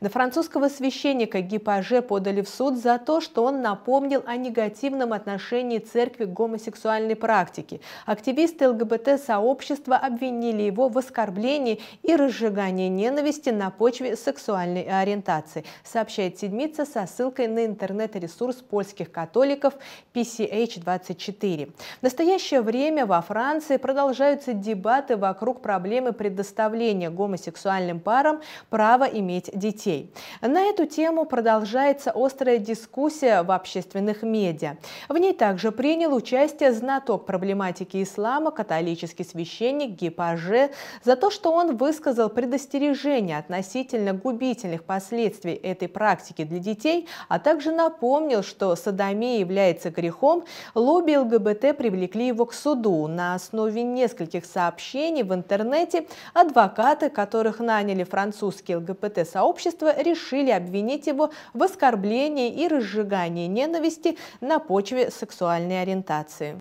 На французского священника Гипаже подали в суд за то, что он напомнил о негативном отношении церкви к гомосексуальной практике. Активисты ЛГБТ-сообщества обвинили его в оскорблении и разжигании ненависти на почве сексуальной ориентации, сообщает Седмица со ссылкой на интернет-ресурс польских католиков PCH24. В настоящее время во Франции продолжаются дебаты вокруг проблемы предоставления гомосексуальным парам права иметь детей детей. На эту тему продолжается острая дискуссия в общественных медиа. В ней также принял участие знаток проблематики ислама, католический священник Гипаже, за то, что он высказал предостережение относительно губительных последствий этой практики для детей, а также напомнил, что садомия является грехом, лобби ЛГБТ привлекли его к суду на основе нескольких сообщений в интернете, адвокаты которых наняли французские ЛГБТ-сообщества, правительства решили обвинить его в оскорблении и разжигании ненависти на почве сексуальной ориентации.